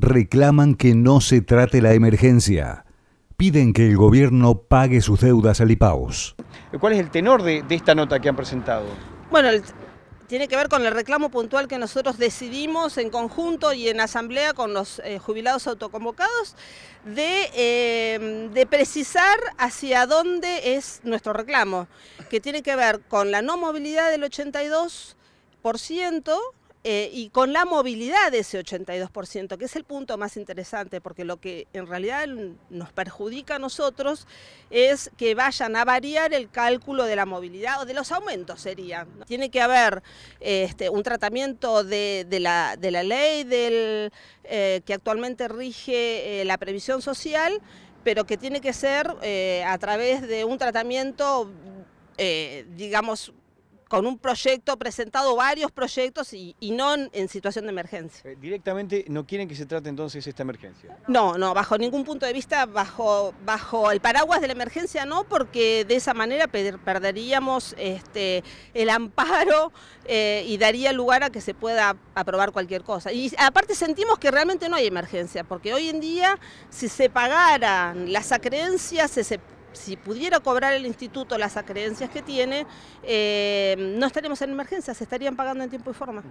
reclaman que no se trate la emergencia. Piden que el gobierno pague sus deudas al IPAUS. ¿Cuál es el tenor de, esta nota que han presentado? Bueno, tiene que ver con el reclamo puntual que nosotros decidimos en conjunto y en asamblea con los eh, jubilados autoconvocados de, eh, de, precisar hacia dónde es nuestro reclamo, que tiene que ver con la no movilidad del 82%, eh, y con la movilidad de ese 82%, que es el punto más interesante, porque lo que en realidad nos perjudica a nosotros es que vayan a variar el cálculo de la movilidad o de los aumentos sería. Tiene que haber este, un tratamiento de, la, ley eh, que actualmente rige eh, la previsión social, pero que tiene que ser a través de un tratamiento, digamos, con un proyecto, presentado varios proyectos y, no en, situación de emergencia. Eh, ¿Directamente no quieren que se trate entonces esta emergencia? No, no, bajo ningún punto de vista, bajo, bajo el paraguas de la emergencia no, porque de esa manera perderíamos este, el amparo eh, y daría lugar a que se pueda aprobar cualquier cosa. Y aparte sentimos que realmente no hay emergencia, porque hoy en día si se pagaran las acreencias, se si pudiera cobrar el instituto las acreencias que tiene, eh, no estaríamos en emergencia, se estarían pagando en tiempo y forma.